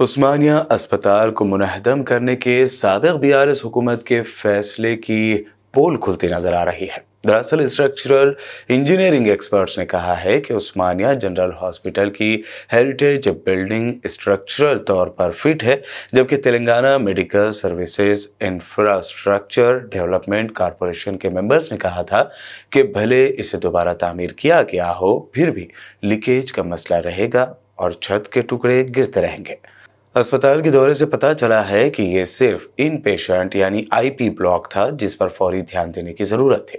उस्मानिया अस्पताल को मुनहदम करने के सबक बी आर एस हुकूमत के फैसले की पोल खुलती नजर आ रही है दरअसल स्ट्रक्चरल इंजीनियरिंग एक्सपर्ट्स ने कहा है कि उस्मानिया जनरल हॉस्पिटल की हेरिटेज बिल्डिंग स्ट्रक्चरल तौर पर फिट है जबकि Telangana medical services infrastructure development corporation के मेंबर्स ने कहा था कि भले इसे दोबारा तामीर किया गया हो फिर भी लीकेज का मसला रहेगा और छत के टुकड़े गिरते रहेंगे अस्पताल के दौरे से पता चला है कि ये सिर्फ इन पेशेंट यानी आईपी ब्लॉक था जिस पर फौरी ध्यान देने की ज़रूरत थी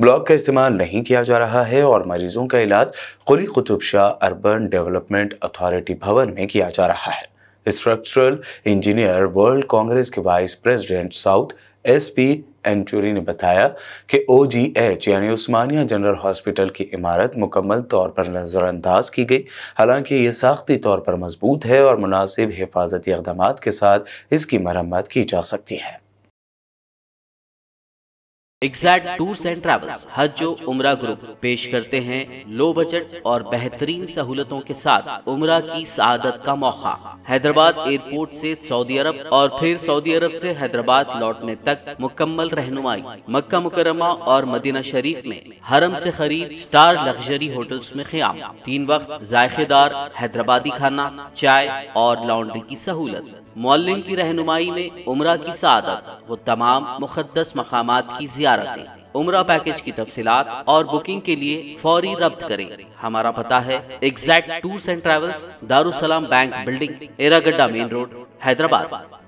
ब्लॉक का इस्तेमाल नहीं किया जा रहा है और मरीजों का इलाज Quli Qutub Shah urban development authority Bhavan में किया जा रहा है स्ट्रक्चरल इंजीनियर वर्ल्ड कांग्रेस के vice president south S P एंचुरी ने बताया कि ओ जी एच यानी उस्मानिया जनरल हॉस्पिटल की इमारत मुकम्मल तौर पर नज़रअंदाज की गई हालांकि ये साख्ती तौर पर मजबूत है और मुनासिब हिफाजती इकदाम के साथ इसकी मरम्मत की जा सकती है एग्जैक्ट टूर्स एंड ट्रैवल्स हज उमरा ग्रुप पेश करते हैं लो बजट और बेहतरीन सहूलतों के साथ उम्र की सादत का मौका हैदराबाद एयरपोर्ट से सऊदी अरब और फिर सऊदी अरब से हैदराबाद लौटने तक मुकम्मल रहनुमाई मक्का मुकरमा और मदीना शरीफ में हरम से खरीद स्टार लग्जरी होटल्स में क्याम तीन वक्त जायकेदार हैदराबादी खाना चाय और लॉन्ड्री की सहूलत मोलिन की रहनुमाई में उम्र की सदत वो तमाम मुकदस मकाम की जियारतें उम्र पैकेज की तफसीत और बुकिंग के लिए फौरी रब्त करें हमारा पता है exact tours and travels Darussalam bank building Erragadda main road Hyderabad